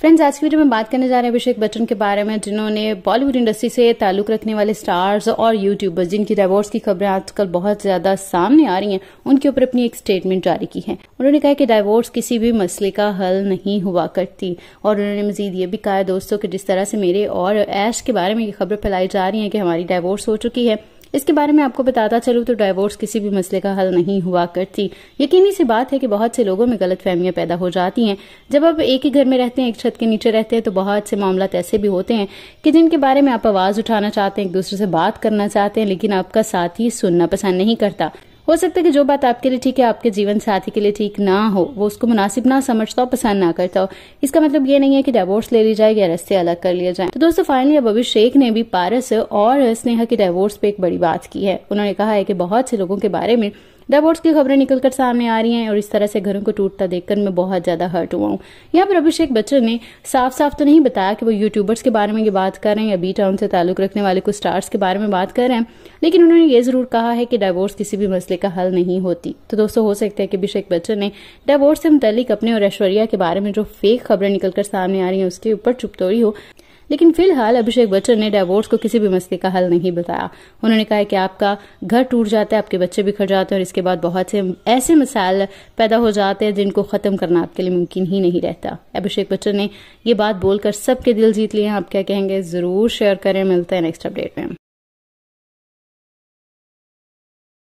friends आज की video में बात करने जा रहे हैं अभिषेक बच्चन के बारे में जिन्होंने बॉलीवुड इंडस्ट्री से ताल्लुक रखने वाले स्टार्स और यूट्यूबर्स जिनकी डाइवोर्स की खबरें आजकल बहुत ज्यादा सामने आ रही हैं उनके ऊपर अपनी एक स्टेटमेंट जारी की है उन्होंने कहा कि डायवोर्स किसी भी मसले का हल नहीं हुआ करती और उन्होंने मजीद ये भी कहा दोस्तों की जिस तरह से मेरे और ऐश के बारे में ये खबर फैलाई जा रही है कि हमारी डाइवोर्स हो चुकी है इसके बारे में आपको बताता चलूं तो डाइवोर्स किसी भी मसले का हल नहीं हुआ करती यकीनी सी बात है कि बहुत से लोगों में गलत फहमियां पैदा हो जाती हैं जब आप एक ही घर में रहते हैं एक छत के नीचे रहते हैं तो बहुत से मामला तो ऐसे भी होते हैं कि जिनके बारे में आप आवाज उठाना चाहते हैं एक दूसरे से बात करना चाहते हैं लेकिन आपका ही सुनना पसंद नहीं करता हो सकता है कि जो बात आपके लिए ठीक है आपके जीवन साथी के लिए ठीक ना हो वो उसको मुनासिब ना समझता हो पसंद ना करता हो इसका मतलब ये नहीं है कि डायवोर्स ले ली जाए या रस्ते अलग कर लिया जाए तो दोस्तों फाइनली अब अभिषेक ने भी पारस और स्नेहा के डायवोर्स पे एक बड़ी बात की है उन्होंने कहा है कि बहुत से लोगों के बारे में डाइवोर्स की खबरें निकलकर सामने आ रही हैं और इस तरह से घरों को टूटता देखकर मैं बहुत ज्यादा हर्ट हुआ हूँ यहाँ पर अभिषेक बच्चन ने साफ साफ तो नहीं बताया कि वो यूट्यूबर्स के बारे में ये बात कर रहे हैं या बी टाउन से ताल्लुक रखने वाले कुछ स्टार्स के बारे में बात कर रहे हैं लेकिन उन्होंने ये जरूर कहा है कि डाइवोर्स किसी भी मसले का हल नहीं होती तो दोस्तों हो सकता है कि अभिषेक बच्चन ने डाइवोर्स से मुतलिक अपने और ऐश्वर्या के बारे में जो फेक खबरें निकलकर सामने आ रही है उसके ऊपर चुपतोड़ी हो लेकिन फिलहाल अभिषेक बच्चन ने डायवोर्स को किसी भी मसले का हल नहीं बताया उन्होंने कहा कि आपका घर टूट जाता है आपके बच्चे बिखर जाते हैं और इसके बाद बहुत से ऐसे मिसाइल पैदा हो जाते हैं जिनको खत्म करना आपके लिए मुमकिन ही नहीं रहता अभिषेक बच्चन ने ये बात बोलकर सबके दिल जीत लिए आप क्या कहेंगे जरूर शेयर करें मिलते हैं नेक्स्ट अपडेट में